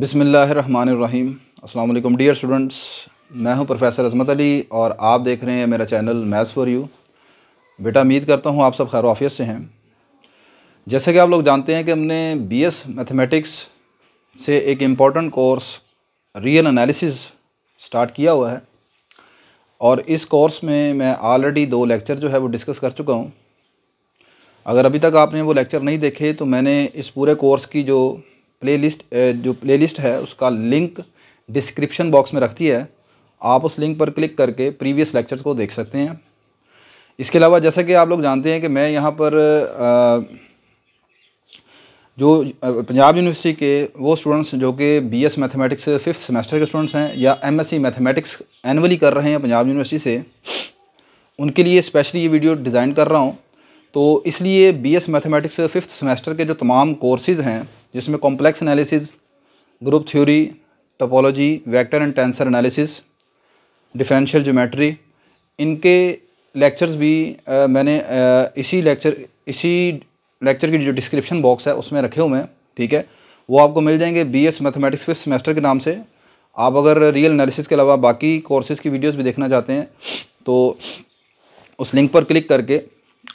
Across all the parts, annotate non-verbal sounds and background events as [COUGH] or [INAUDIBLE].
बिसमीम अल्लाम dear students मैं हूं प्रोफेसर अजमत अली और आप देख रहे हैं मेरा चैनल मैथ्स फॉर यू बेटा उम्मीद करता हूं आप सब खैर वाफियत से हैं जैसे कि आप लोग जानते हैं कि हमने बीएस मैथमेटिक्स से एक important course real analysis start किया हुआ है और इस कोर्स में मैं ऑलरेडी दो लेक्चर जो है वो डिस्कस कर चुका हूँ अगर अभी तक आपने वो लेक्चर नहीं देखे तो मैंने इस पूरे कोर्स की जो प्लेलिस्ट जो प्लेलिस्ट है उसका लिंक डिस्क्रिप्शन बॉक्स में रखती है आप उस लिंक पर क्लिक करके प्रीवियस लेक्चर्स को देख सकते हैं इसके अलावा जैसा कि आप लोग जानते हैं कि मैं यहाँ पर जो पंजाब यूनिवर्सिटी के वो स्टूडेंट्स जो कि B S mathematics fifth semester के स्टूडेंट्स हैं या एम एस सी मैथमेटिक्स एनअली कर रहे हैं पंजाब यूनिवर्सिटी से उनके लिए स्पेशली ये वीडियो डिज़ाइन कर रहा हूँ तो इसलिए बीएस मैथमेटिक्स फिफ्थ सेमेस्टर के जो तमाम कोर्सेज़ हैं जिसमें complex analysis group theory topology vector and tensor analysis differential geometry इनके लेक्चर्स भी आ, मैंने आ, इसी लेक्चर इसी लेक्चर की जो डिस्क्रिप्शन बॉक्स है उसमें रखे हुए हैं ठीक है वो आपको मिल जाएंगे B S mathematics fifth semester के नाम से आप अगर रियल एनालिसिस के अलावा बाकी कोर्सेज़ की वीडियोज़ भी देखना चाहते हैं तो उस लिंक पर क्लिक करके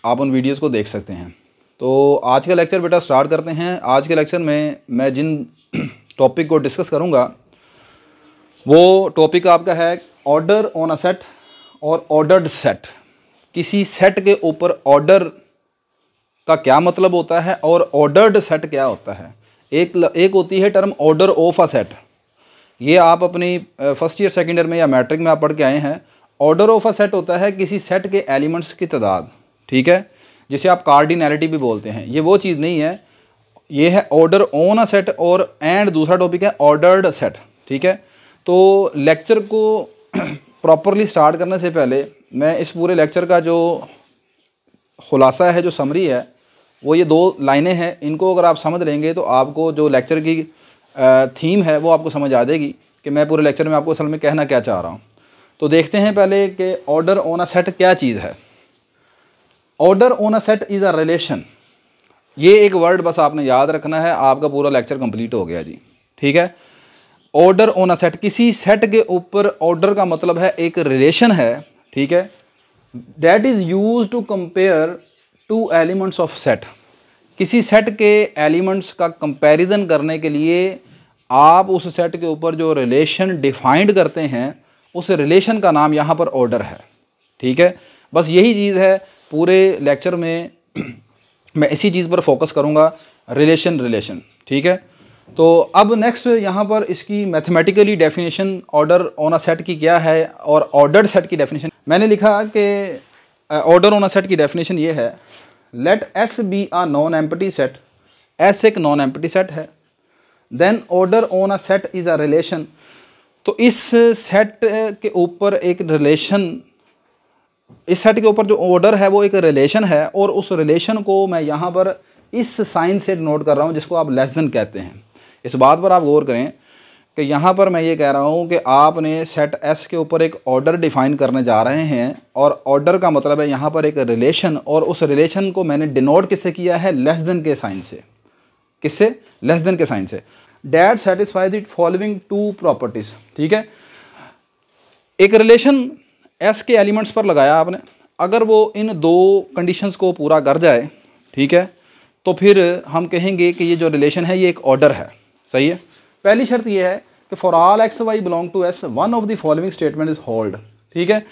आप उन वीडियोज़ को देख सकते हैं तो आज का लेक्चर बेटा स्टार्ट करते हैं आज के लेक्चर में मैं जिन [CLEARS THROAT] टॉपिक को डिस्कस करूँगा वो टॉपिक आपका है ऑर्डर ऑन अ सेट और ऑर्डर्ड सेट किसी सेट के ऊपर ऑर्डर का क्या मतलब होता है और ऑर्डर्ड सेट क्या होता है एक एक होती है term order of a set ये आप अपनी फर्स्ट ईयर सेकेंड ईयर में या मैट्रिक में आप पढ़ के आए हैं ऑर्डर ऑफ अ सेट होता है किसी सेट के एलिमेंट्स की तादाद ठीक है जिसे आप कार्डिनैलिटी भी बोलते हैं ये वो चीज़ नहीं है ये है ऑर्डर ऑन अ सेट और एंड दूसरा टॉपिक है ऑर्डर्ड सेट ठीक है तो लेक्चर को प्रॉपरली [CLEARS THROAT] स्टार्ट करने से पहले मैं इस पूरे लेक्चर का जो खुलासा है जो समरी है वो ये दो लाइनें हैं इनको अगर आप समझ लेंगे तो आपको जो लेक्चर की थीम है वो आपको समझ आ जाएगी कि मैं पूरे लेक्चर में आपको असल में कहना क्या चाह रहा हूँ तो देखते हैं पहले कि ऑर्डर ऑन अ सेट क्या चीज़ है order on a set is a relation ये एक वर्ड बस आपने याद रखना है आपका पूरा लेक्चर कंप्लीट हो गया जी ठीक है ऑर्डर ऑन अ सेट किसी सेट के ऊपर ऑर्डर का मतलब है एक रिलेशन है ठीक है that is use to compare two elements of set किसी सेट के एलिमेंट्स का कंपैरिजन करने के लिए आप उस सेट के ऊपर जो रिलेशन डिफाइंड करते हैं उस रिलेशन का नाम यहाँ पर ऑर्डर है ठीक है बस यही चीज़ है पूरे लेक्चर में मैं इसी चीज़ पर फोकस करूँगा रिलेशन रिलेशन ठीक है तो अब नेक्स्ट यहाँ पर इसकी mathematically definition order on a set की क्या है और ऑर्डर सेट की डेफिनेशन मैंने लिखा कि ऑर्डर ऑन अ सेट की डेफिनेशन ये है let S be a non empty set S एक नॉन एम्पटी सेट है then order on a set is a relation तो इस सेट के ऊपर एक रिलेशन इस सेट के ऊपर जो ऑर्डर है वो एक रिलेशन है और उस रिलेशन को मैं यहाँ पर इस साइन से नोट कर रहा हूँ जिसको आप लेस देन कहते हैं इस बात पर आप गौर करें कि यहाँ पर मैं ये कह रहा हूँ कि आपने सेट एस के ऊपर एक ऑर्डर डिफ़ाइन करने जा रहे हैं और ऑर्डर का मतलब है यहाँ पर एक रिलेशन और उस रिलेशन को मैंने डिनोट किससे किया है लेस देन के साइन से किससे लेस देन के साइन से that satisfy the following two properties ठीक है एक रिलेशन एस के एलिमेंट्स पर लगाया आपने अगर वो इन दो कंडीशंस को पूरा कर जाए ठीक है तो फिर हम कहेंगे कि ये जो रिलेशन है ये एक ऑर्डर है सही है पहली शर्त ये है कि for all X Y belong to S one of the following statement is hold ठीक है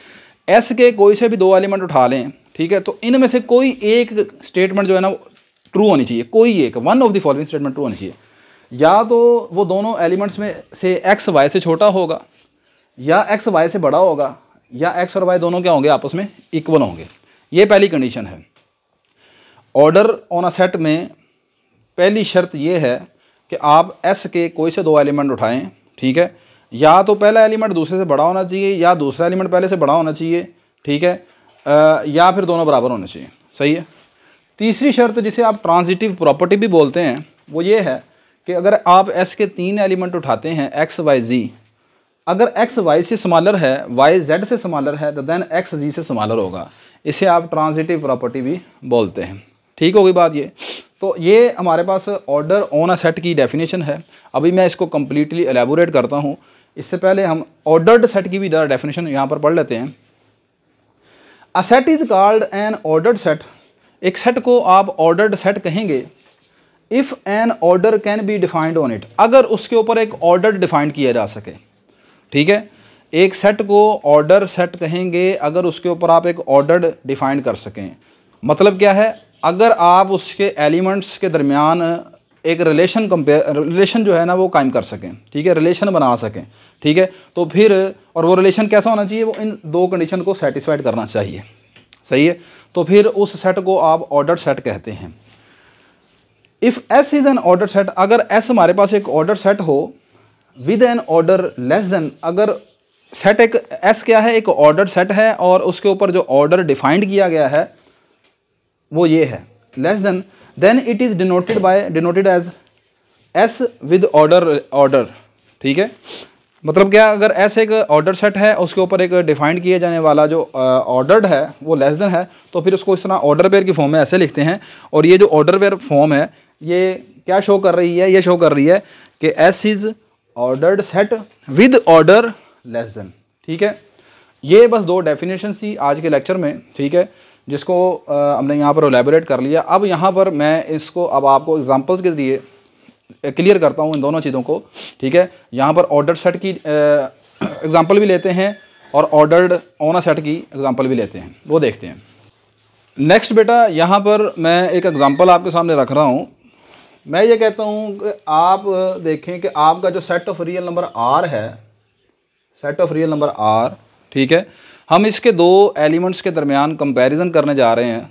एस के कोई से भी दो एलिमेंट उठा लें ठीक है तो इनमें से कोई एक स्टेटमेंट जो है ना ट्रू होनी चाहिए कोई एक one of the following statement true होनी चाहिए या तो वो दोनों एलिमेंट्स में से एक्स वाई से छोटा होगा या एक्स वाई से बड़ा होगा या एक्स और वाई दोनों क्या होंगे आपस में इक्वल होंगे ये पहली कंडीशन है ऑर्डर ऑन अ सेट में पहली शर्त ये है कि आप एस के कोई से दो एलिमेंट उठाएं ठीक है या तो पहला एलिमेंट दूसरे से बड़ा होना चाहिए या दूसरा एलिमेंट पहले से बड़ा होना चाहिए ठीक है आ, या फिर दोनों बराबर होने चाहिए सही है तीसरी शर्त जिसे आप ट्रांजिटिव प्रॉपर्टी भी बोलते हैं वो ये है कि अगर आप एस के तीन एलिमेंट उठाते हैं एक्स वाई जी अगर एक्स वाई से समालर है वाई जेड से समालर है तो देन एक्स जी से समालर होगा इसे आप ट्रांजिटिव प्रॉपर्टी भी बोलते हैं ठीक होगी बात ये तो ये हमारे पास ऑर्डर ऑन अ सेट की डेफिनेशन है अभी मैं इसको कम्प्लीटली एलेबोरेट करता हूँ इससे पहले हम ऑर्डर्ड सेट की भी ज़रा डेफिनेशन यहाँ पर पढ़ लेते हैं a set is called an ordered set एक सेट को आप ऑर्डर्ड सेट कहेंगे if an order can be defined on it अगर उसके ऊपर एक ऑर्डर डिफाइंड किया जा सके ठीक है एक सेट को ऑर्डर सेट कहेंगे अगर उसके ऊपर आप एक ऑर्डर डिफाइन कर सकें मतलब क्या है अगर आप उसके एलिमेंट्स के दरमियान एक रिलेशन कंपेयर रिलेशन जो है ना वो कायम कर सकें ठीक है रिलेशन बना सकें ठीक है तो फिर और वो रिलेशन कैसा होना चाहिए वो इन दो कंडीशन को सेटिस्फाइड करना चाहिए सही है तो फिर उस सेट को आप ऑर्डर सेट कहते हैं if S is an order set अगर एस हमारे पास एक ऑर्डर सेट हो with an order less than अगर सेट एक एस क्या है एक ऑर्डर सेट है और उसके ऊपर जो ऑर्डर डिफाइंड किया गया है वो ये है less than then it is denoted by denoted as S with order order ठीक है मतलब क्या अगर एस एक ऑर्डर सेट है उसके ऊपर एक डिफाइंड किए जाने वाला जो ऑर्डर्ड है वो लेस देन है तो फिर उसको इस तरह ऑर्डर वेयर की फॉर्म में ऐसे लिखते हैं और ये जो ऑर्डर वेयर फॉर्म है ये क्या शो कर रही है ये शो कर रही है कि S is ordered set with order less than ठीक है ये बस दो डेफिनेशन थी आज के लेक्चर में ठीक है जिसको हमने यहाँ पर ओलेबोरेट कर लिया अब यहाँ पर मैं इसको अब आपको एग्जांपल्स के लिए क्लियर करता हूँ इन दोनों चीज़ों को ठीक है यहाँ पर ऑर्डर सेट की एग्ज़ाम्पल भी लेते हैं और ऑर्डर्ड ऑन सेट की एग्ज़ाम्पल भी लेते हैं वो देखते हैं नेक्स्ट बेटा यहाँ पर मैं एक एग्ज़ाम्पल आपके सामने रख रहा हूँ मैं ये कहता हूँ कि आप देखें कि आपका जो set of real number R है set of real number R ठीक है हम इसके दो एलिमेंट्स के दरमियान कंपैरिजन करने जा रहे हैं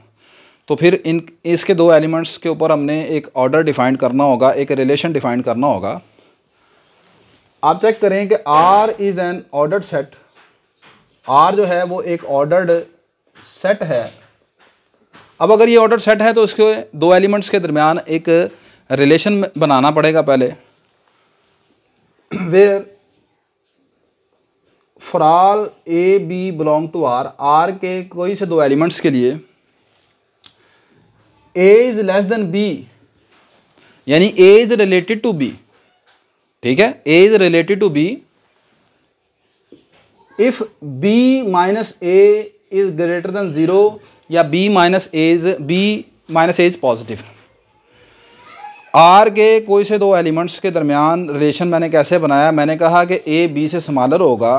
तो फिर इन इसके दो एलिमेंट्स के ऊपर हमने एक ऑर्डर डिफाइन करना होगा एक रिलेशन डिफाइन करना होगा आप चेक करें कि R is an ordered set R जो है वो एक ऑर्डर्ड सेट है अब अगर ये ऑर्डर सेट है तो उसके दो एलिमेंट्स के दरमियान एक रिलेशन बनाना पड़ेगा पहले where for all A B belong to R R के कोई से दो एलिमेंट्स के लिए A is less than B यानी A is related to B ठीक है A is related to B if B minus A is greater than zero या B minus A is B minus A is positive R के कोई से दो elements के दरमियान रिलेशन मैंने कैसे बनाया मैंने कहा कि ए बी से समालर होगा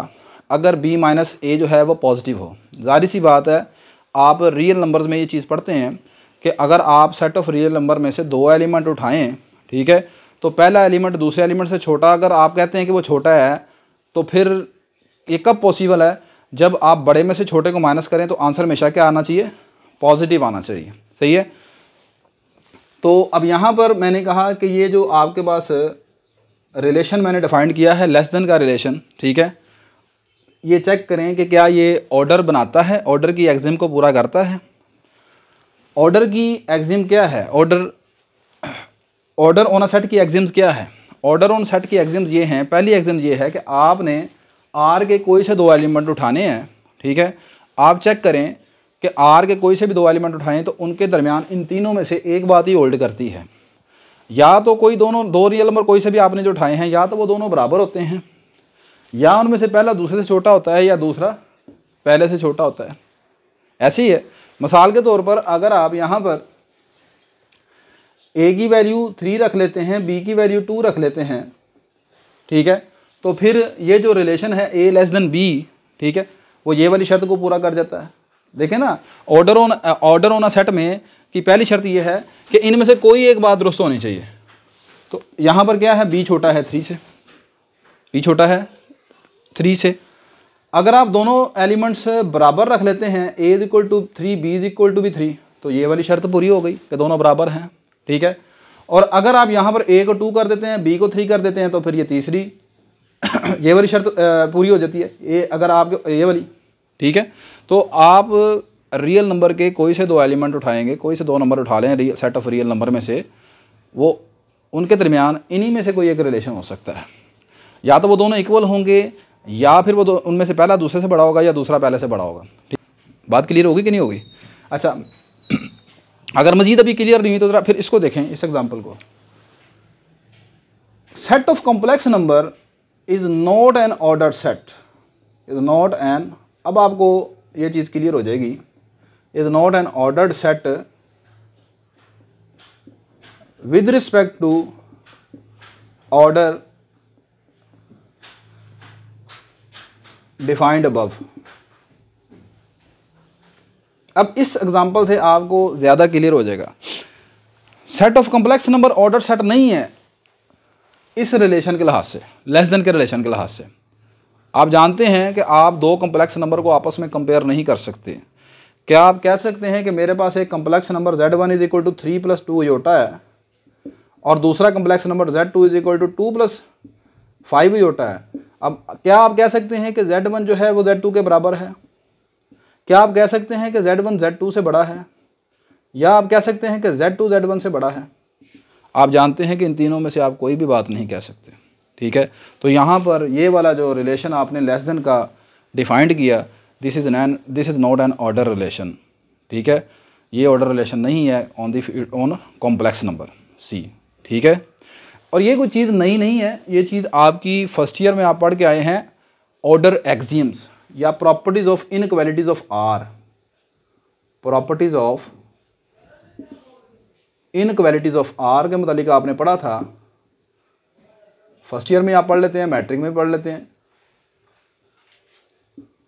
अगर बी माइनस ए जो है वो पॉजिटिव हो जाहिर सी बात है आप रियल नंबर्स में ये चीज़ पढ़ते हैं कि अगर आप सेट ऑफ रियल नंबर में से दो एलिमेंट उठाएं ठीक है तो पहला एलिमेंट दूसरे एलिमेंट से छोटा अगर आप कहते हैं कि वो छोटा है तो फिर ये कब पॉसिबल है जब आप बड़े में से छोटे को माइनस करें तो आंसर हमेशा क्या आना चाहिए पॉजिटिव आना चाहिए सही है तो अब यहाँ पर मैंने कहा कि ये जो आपके पास रिलेशन मैंने डिफाइंड किया है लेस देन का रिलेशन ठीक है ये चेक करें कि क्या ये ऑर्डर बनाता है ऑर्डर की एग्जिम को पूरा करता है ऑर्डर की एग्जिम क्या है order order on a set की एग्जिम्स क्या है ऑर्डर ऑन सेट की एग्जिम्स ये हैं पहली एग्जिम ये है कि आपने आर के कोई से दो एलिमेंट उठाने हैं ठीक है आप चेक करें कि आर के कोई से भी दो एलिमेंट उठाएं तो उनके दरमियान इन तीनों में से एक बात ही होल्ड करती है या तो कोई दोनों दो रियल नंबर कोई से भी आपने जो उठाए हैं या तो वो दोनों बराबर होते हैं या उनमें से पहला दूसरे से छोटा होता है या दूसरा पहले से छोटा होता है ऐसे ही है मिसाल के तौर पर अगर आप यहाँ पर ए की वैल्यू थ्री रख लेते हैं बी की वैल्यू टू रख लेते हैं ठीक है तो फिर ये जो रिलेशन है ए लेस देन बी ठीक है वो ये वाली शर्त को पूरा कर जाता है देखें ना order on order on a set में कि पहली शर्त यह है कि इनमें से कोई एक बात दुरुस्त होनी चाहिए तो यहाँ पर क्या है बी छोटा है थ्री से बी छोटा है थ्री से अगर आप दोनों एलिमेंट्स बराबर रख लेते हैं A is equal to three B is equal to B three तो ये वाली शर्त पूरी हो गई कि दोनों बराबर हैं ठीक है और अगर आप यहाँ पर ए को टू कर देते हैं बी को थ्री कर देते हैं तो फिर ये तीसरी [COUGHS] ये वाली शर्त पूरी हो जाती है ए अगर आप ये वाली ठीक है तो आप रियल नंबर के कोई से दो एलिमेंट उठाएंगे कोई से दो नंबर उठा लें सेट ऑफ रियल नंबर में से वो उनके दरमियान इन्हीं में से कोई एक रिलेशन हो सकता है या तो वो दोनों इक्वल होंगे या फिर वो उनमें से पहला दूसरे से बड़ा होगा या दूसरा पहले से बड़ा होगा ठीक बात क्लियर होगी कि नहीं होगी अच्छा [CLEARS THROAT] अगर मजीद अभी क्लियर नहीं हुई तो फिर इसको देखें इस एग्जाम्पल को set of complex number is not an order set is not an अब आपको ये चीज़ क्लियर हो जाएगी is not an ordered set with respect to order defined above अब इस एग्जाम्पल से आपको ज़्यादा क्लियर हो जाएगा set of complex number order set नहीं है इस रिलेशन के लिहाज से लेस देन के रिलेशन के लिहाज से आप जानते हैं कि आप दो कम्प्लेक्स नंबर को आपस में कंपेयर नहीं कर सकते क्या आप कह सकते हैं कि मेरे पास एक complex number Z one is equal to three plus two iota है और दूसरा complex number Z two is equal to two plus five iota है अब क्या आप कह सकते हैं कि जेड वन जो है वो जेड टू के बराबर है क्या आप कह सकते हैं कि जेड वन जेड टू से बड़ा है या आप कह सकते हैं कि जेड टू जेड वन से बड़ा है आप जानते हैं कि इन तीनों में से आप कोई भी बात नहीं कह सकते ठीक है तो यहाँ पर ये वाला जो रिलेशन आपने लेस देन का डिफाइंड किया this is an this is not an order relation ठीक है ये ऑर्डर रिलेशन नहीं है on the on complex number C ठीक है और ये कोई चीज़ नई नहीं है ये चीज़ आपकी फर्स्ट ईयर में आप पढ़ के आए हैं ऑर्डर एक्जियम्स या properties of qualities of R properties of qualities of R के मतलब आपने पढ़ा था फर्स्ट ईयर में आप पढ़ लेते हैं मैट्रिक में पढ़ लेते हैं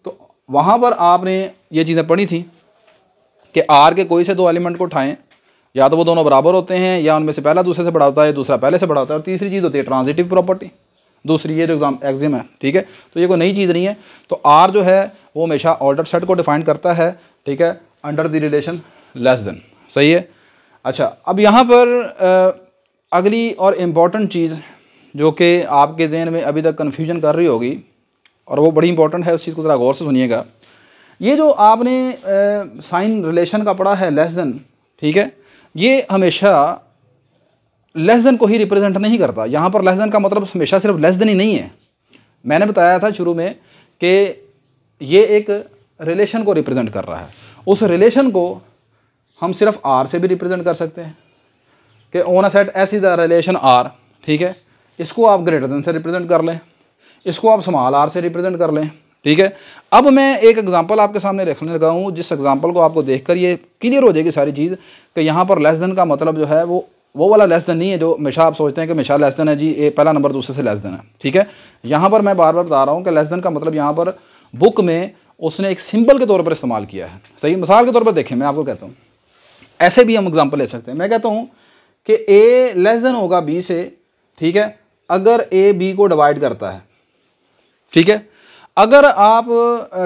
तो वहाँ पर आपने ये चीज़ें पढ़ी थी कि आर के कोई से दो एलिमेंट को उठाएं या तो वो दोनों बराबर होते हैं या उनमें से पहला दूसरे से बड़ा होता है दूसरा पहले से बड़ा होता है और तीसरी चीज़ होती है ट्रांजिटिव प्रॉपर्टी दूसरी ये जो एग्जाम एग्जिम है ठीक है तो ये कोई नई चीज़ नहीं है तो आर जो है वो हमेशा ऑर्डर सेट को डिफाइन करता है ठीक है under the relation less than सही है अच्छा अब यहाँ पर आ, अगली और इम्पॉर्टेंट चीज़ जो कि आपके जहन में अभी तक कन्फ्यूजन कर रही होगी और वो बड़ी इंपॉर्टेंट है उस चीज़ को ज़रा गौर से सुनिएगा ये जो आपने साइन रिलेशन का पढ़ा है लेस देन ठीक है ये हमेशा लेस देन को ही रिप्रेजेंट नहीं करता यहाँ पर लेस देन का मतलब हमेशा सिर्फ लेस देन ही नहीं है मैंने बताया था शुरू में कि ये एक रिलेशन को रिप्रेजेंट कर रहा है उस रिलेशन को हम सिर्फ आर से भी रिप्रेजेंट कर सकते हैं कि on a set S is a relation R ठीक है इसको आप ग्रेटर देन से रिप्रेजेंट कर लें इसको आप स्मॉल आर से रिप्रेजेंट कर लें ठीक है अब मैं एक एग्जांपल आपके सामने रखने लगा हूँ जिस एग्जांपल को आपको देखकर ये क्लियर हो जाएगी सारी चीज़ कि यहाँ पर लेस देन का मतलब जो है वो वो वाला लेस देन नहीं है जो हमेशा आप सोचते हैं कि हमेशा लेस देन है जी ए पहला नंबर दूसरे से लेस देन है ठीक है यहाँ पर मैं बार बार बता रहा हूँ कि लेस देन का मतलब यहाँ पर बुक में उसने एक सिंबल के तौर पर इस्तेमाल किया है सही मिसाल के तौर पर देखें मैं आपको कहता हूँ ऐसे भी हम एग्जाम्पल ले सकते हैं मैं कहता हूँ कि ए लेस देन होगा बी से ठीक है अगर ए बी को डिवाइड करता है ठीक है अगर आप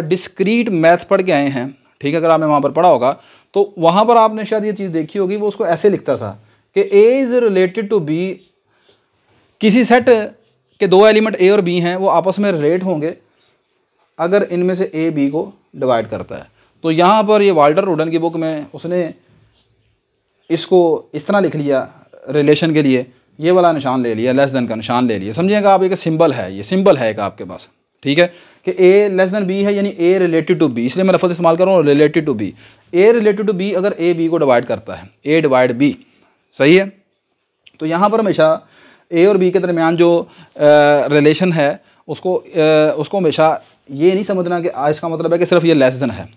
डिस्क्रीट मैथ पढ़ के आए हैं ठीक है अगर आपने वहाँ पर पढ़ा होगा तो वहाँ पर आपने शायद ये चीज़ देखी होगी वो उसको ऐसे लिखता था कि A is related to B किसी सेट के दो एलिमेंट ए और बी हैं वो आपस में रिलेट होंगे अगर इनमें से ए बी को डिवाइड करता है तो यहाँ पर ये वाल्टर रोडन की बुक में उसने इसको इस तरह लिख लिया रिलेशन के लिए ये वाला निशान ले लिया लेस देन का निशान ले लिया समझिएगा आप एक सिंबल है ये सिंबल है एक आपके पास ठीक है कि ए लेस देन बी है यानी ए रिलेटेड टू बी इसलिए मैं लफ्ज़ इस्तेमाल कर रहा हूँ related to B A related to B अगर ए बी को डिवाइड करता है ए डिवाइड बी सही है तो यहाँ पर हमेशा ए और बी के दरमियान जो रिलेशन है उसको आ, उसको हमेशा ये नहीं समझना कि आज का मतलब है कि सिर्फ ये लेस देन है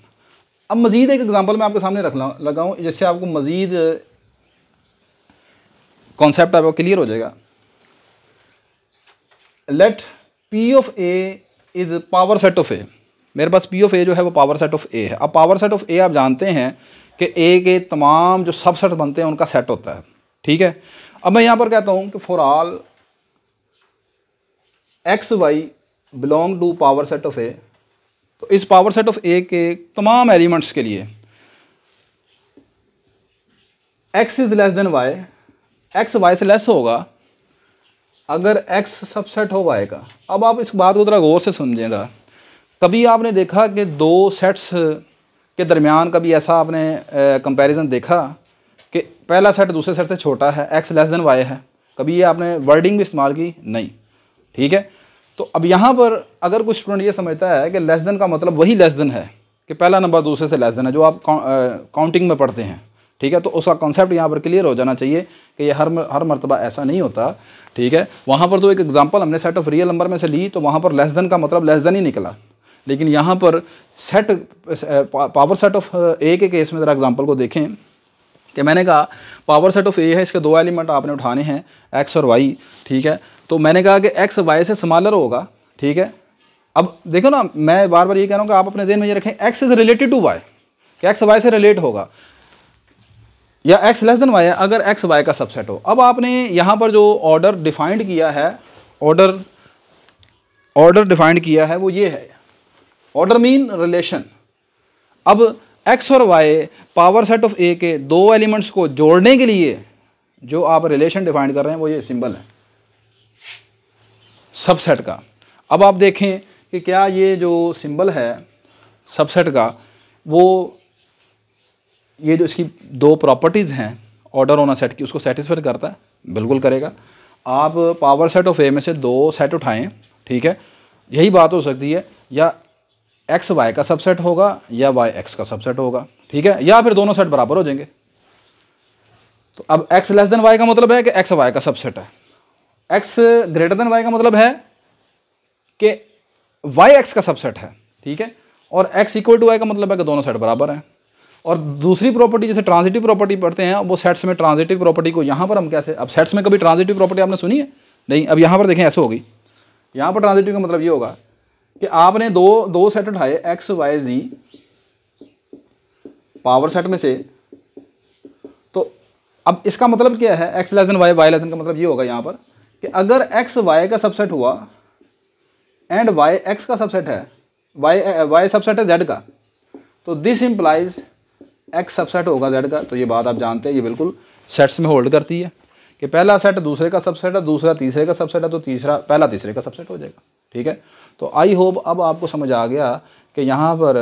अब मज़ीद एक एग्ज़ाम्पल मैं आपके सामने रख लगाऊँ जिससे आपको मज़ीद कॉन्सेप्ट आपको क्लियर हो जाएगा let P of A is power set of A मेरे पास पी ऑफ ए जो है वो पावर सेट ऑफ ए है अब पावर सेट ऑफ ए आप जानते हैं कि ए के तमाम जो सबसेट बनते हैं उनका सेट होता है ठीक है अब मैं यहाँ पर कहता हूँ कि for all X Y belong to power set of A तो इस पावर सेट ऑफ ए के तमाम एलिमेंट्स के लिए X is less than Y X Y से लेस होगा अगर एक्स सबसेट हो वाई का अब आप इस बात को ज़रा गौर से समझेगा कभी आपने देखा कि दो सेट्स के दरमियान कभी ऐसा आपने कंपैरिजन देखा कि पहला सेट दूसरे सेट से छोटा है एक्स लेस देन वाई है कभी ये आपने वर्डिंग भी इस्तेमाल की नहीं ठीक है तो अब यहाँ पर अगर कोई स्टूडेंट ये समझता है कि लेस देन का मतलब वही लेस देन है कि पहला नंबर दूसरे से लेस देन है जो आप काउंटिंग में पढ़ते हैं ठीक है तो उसका कॉन्सेप्ट यहाँ पर क्लियर हो जाना चाहिए कि ये हर हर मरतबा ऐसा नहीं होता ठीक है वहाँ पर तो एक एग्जाम्पल हमने सेट ऑफ रियल नंबर में से ली तो वहाँ पर लेस देन का मतलब लेस देन ही निकला लेकिन यहाँ पर set power set of A के केस में ज़रा एग्जाम्पल को देखें कि मैंने कहा पावर सेट ऑफ ए है इसके दो एलिमेंट आपने उठाने हैं एक्स और वाई ठीक है तो मैंने कहा कि एक्स वाई से समालर होगा ठीक है अब देखो ना मैं बार बार ये कह रहा हूँ कि आप अपने जेन में ये रखें X is related to Y कि एक्स वाई से रिलेट होगा या एक्स लेस देन वाई है अगर एक्स वाई का सबसेट हो अब आपने यहाँ पर जो ऑर्डर डिफाइंड किया है ऑर्डर ऑर्डर डिफाइंड किया है वो ये है ऑर्डर मीन रिलेशन अब एक्स और Y power set of A के दो एलिमेंट्स को जोड़ने के लिए जो आप रिलेशन डिफाइंड कर रहे हैं वो ये सिंबल है सबसेट का अब आप देखें कि क्या ये जो सिंबल है सबसेट का वो ये जो इसकी दो प्रॉपर्टीज़ हैं ऑर्डर ऑन सेट की उसको सेटिस्फाई करता है बिल्कुल करेगा आप पावर सेट ऑफ ए में से दो सेट उठाएं ठीक है यही बात हो सकती है या एक्स वाई का सबसेट होगा या वाई एक्स का सबसेट होगा ठीक है या फिर दोनों सेट बराबर हो जाएंगे तो अब एक्स लेस देन वाई का मतलब है कि एक्स वाई का सबसेट है एक्स ग्रेटर देन वाई का मतलब है कि वाई एक्स का सबसेट है ठीक है और एक्स इक्वल टू वाई का मतलब है कि दोनों सेट बराबर हैं और दूसरी प्रॉपर्टी जैसे ट्रांजिटिव प्रॉपर्टी पढ़ते हैं वो सेट्स में ट्रांजिटिव प्रॉपर्टी को यहाँ पर हम कैसे अब सेट्स में कभी ट्रांजिटिव प्रॉपर्टी आपने सुनी है नहीं अब यहाँ पर देखें ऐसे होगी यहाँ पर ट्रांजिटिव का मतलब ये होगा कि आपने दो दो सेट उठाए एक्स वाई जी पावर सेट में से तो अब इसका मतलब क्या है X less than Y Y less than का मतलब ये होगा यहाँ पर कि अगर एक्स वाई का सबसेट हुआ एंड वाई एक्स का सबसेट है वाई वाई सबसेट है जेड का तो दिस इंप्लाइज़ एक्स सबसेट होगा जेड का तो ये बात आप जानते हैं ये बिल्कुल सेट्स में होल्ड करती है कि पहला सेट दूसरे का सबसेट है दूसरा तीसरे का सबसेट है तो तीसरा पहला तीसरे का सबसेट हो जाएगा ठीक है तो आई होप अब आपको समझ आ गया कि यहाँ पर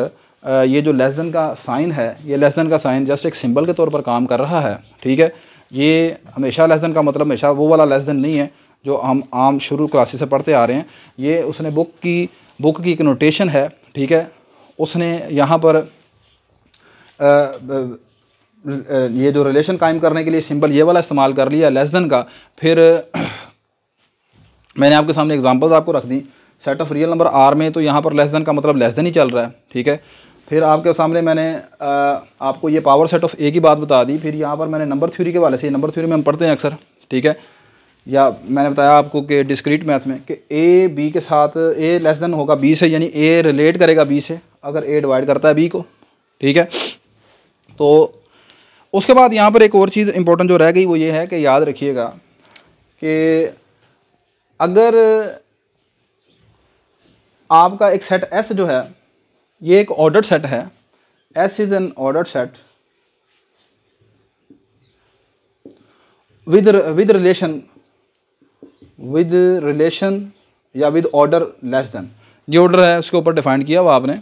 ये जो लेस देन का साइन है ये लेस देन का साइन जस्ट एक सिंबल के तौर पर काम कर रहा है ठीक है ये हमेशा लेस देन का मतलब हमेशा वो वाला लेस देन नहीं है जो हम आम शुरू क्लासेस से पढ़ते आ रहे हैं ये उसने बुक की बुक की एक नोटेशन है ठीक है उसने यहाँ पर ये जो रिलेशन कायम करने के लिए सिंपल ये वाला इस्तेमाल कर लिया लेस देन का फिर मैंने आपके सामने एग्जांपल्स आपको रख दी set of real number R में तो यहाँ पर लेस देन का मतलब लेस देन ही चल रहा है ठीक है फिर आपके सामने मैंने आ, आपको ये पावर सेट ऑफ ए की बात बता दी फिर यहाँ पर मैंने नंबर थ्योरी के वाले से नंबर थ्योरी में हम पढ़ते हैं अक्सर ठीक है या मैंने बताया आपको कि डिस्क्रीट मैथ में कि ए बी के साथ ए लेस देन होगा बी से यानी ए रिलेट करेगा बी से अगर ए डिवाइड करता है बी को ठीक है तो उसके बाद यहाँ पर एक और चीज़ इम्पोर्टेंट जो रह गई वो ये है कि याद रखिएगा कि अगर आपका एक सेट एस जो है ये एक ऑर्डर सेट है S is an order set with with relation with relation या विद ऑर्डर लेस देन ये ऑर्डर है उसके ऊपर डिफाइन किया हुआ आपने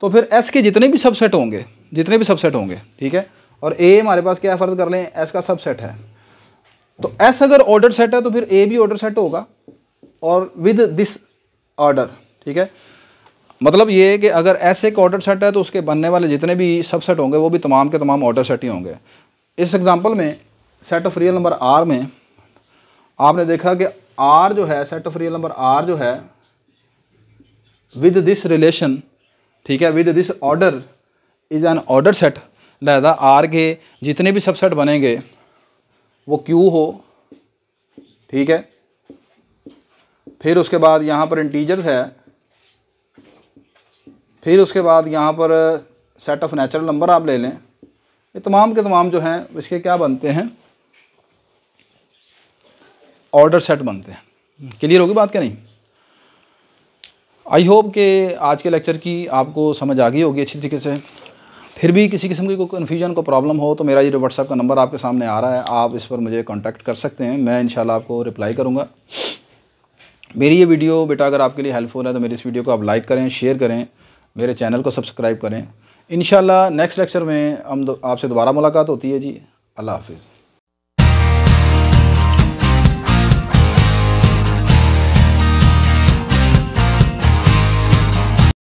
तो फिर एस के जितने भी सबसेट होंगे जितने भी सबसेट होंगे ठीक है और ए हमारे पास क्या फ़र्ज कर लें एस का सबसेट है तो एस अगर ऑर्डर सेट है तो फिर ए भी ऑर्डर सेट होगा और विद दिस ऑर्डर ठीक है मतलब ये है कि अगर एस एक ऑर्डर सेट है तो उसके बनने वाले जितने भी सबसेट होंगे वो भी तमाम के तमाम ऑर्डर सेट ही होंगे इस एग्ज़ाम्पल में set of real number R में आपने देखा कि आर जो है set of real number R जो है विद दिस रिलेशन ठीक है with this order is an order set लहजा आर के जितने भी सबसेट बनेंगे वो क्यू हो ठीक है फिर उसके बाद यहाँ पर इंटीजर्स है फिर उसके बाद यहाँ पर सेट ऑफ नेचुरल नंबर आप ले लें ये तमाम के तमाम जो हैं इसके क्या बनते हैं ऑर्डर सेट बनते हैं क्लियर होगी बात क्या नहीं आई होप के आज के लेक्चर की आपको समझ आ गई होगी अच्छी तरीके से फिर भी किसी किस्म की कोई कन्फ्यूजन को प्रॉब्लम हो तो मेरा ये जो व्हाट्सअप का नंबर आपके सामने आ रहा है आप इस पर मुझे कॉन्टैक्ट कर सकते हैं मैं इनशाला आपको रिप्लाई करूँगा मेरी ये वीडियो बेटा अगर आपके लिए हेल्पफुल है तो मेरी इस वीडियो को आप लाइक करें शेयर करें मेरे चैनल को सब्सक्राइब करें इन नेक्स्ट लेक्चर में हम आपसे दोबारा मुलाकात होती है जी अल्लाह हाफिज़